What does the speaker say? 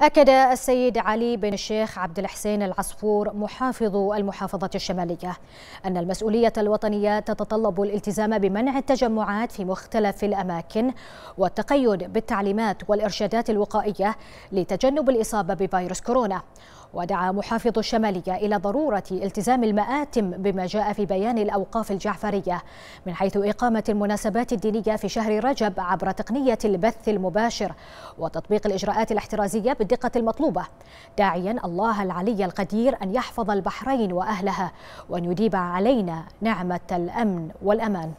أكد السيد علي بن الشيخ عبد الحسين العصفور محافظ المحافظة الشمالية أن المسؤولية الوطنية تتطلب الالتزام بمنع التجمعات في مختلف الأماكن والتقيد بالتعليمات والإرشادات الوقائية لتجنب الإصابة بفيروس كورونا ودعا محافظ الشمالية إلى ضرورة التزام المآتم بما جاء في بيان الأوقاف الجعفرية من حيث إقامة المناسبات الدينية في شهر رجب عبر تقنية البث المباشر وتطبيق الإجراءات الاحترازية بالدقة المطلوبة داعيا الله العلي القدير أن يحفظ البحرين وأهلها وأن يديب علينا نعمة الأمن والأمان